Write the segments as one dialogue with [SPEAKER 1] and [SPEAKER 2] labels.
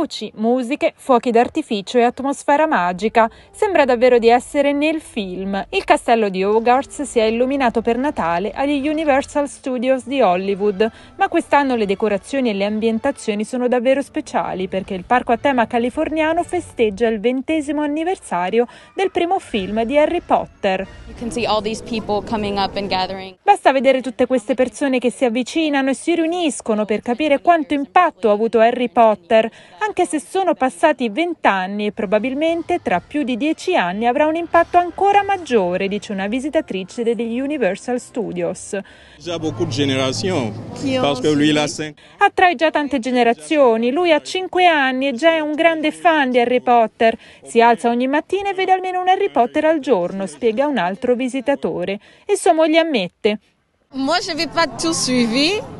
[SPEAKER 1] luci, musiche, fuochi d'artificio e atmosfera magica. Sembra davvero di essere nel film. Il castello di Hogarth si è illuminato per Natale agli Universal Studios di Hollywood, ma quest'anno le decorazioni e le ambientazioni sono davvero speciali perché il parco a tema californiano festeggia il ventesimo anniversario del primo film di Harry Potter. Basta vedere tutte queste persone che si avvicinano e si riuniscono per capire quanto impatto ha avuto Harry Potter. Anche anche se sono passati vent'anni e probabilmente tra più di dieci anni avrà un impatto ancora maggiore, dice una visitatrice degli Universal Studios. Attrae già tante generazioni, lui ha cinque anni e già è un grande fan di Harry Potter. Si alza ogni mattina e vede almeno un Harry Potter al giorno, spiega un altro visitatore. E sua moglie ammette. Moi, je vais pas tout suivre.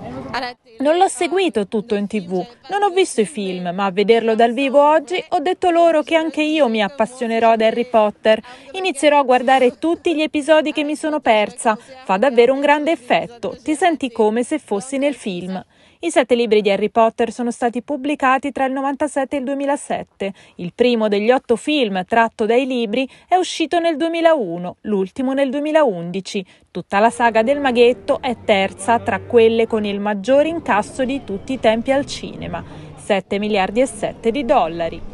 [SPEAKER 1] Non l'ho seguito tutto in tv, non ho visto i film, ma a vederlo dal vivo oggi ho detto loro che anche io mi appassionerò ad Harry Potter. Inizierò a guardare tutti gli episodi che mi sono persa. Fa davvero un grande effetto, ti senti come se fossi nel film. I sette libri di Harry Potter sono stati pubblicati tra il 97 e il 2007. Il primo degli otto film tratto dai libri è uscito nel 2001, l'ultimo nel 2011. Tutta la saga del maghetto è terza tra quelle con il maggior incasso di tutti i tempi al cinema, 7 miliardi e 7 di dollari.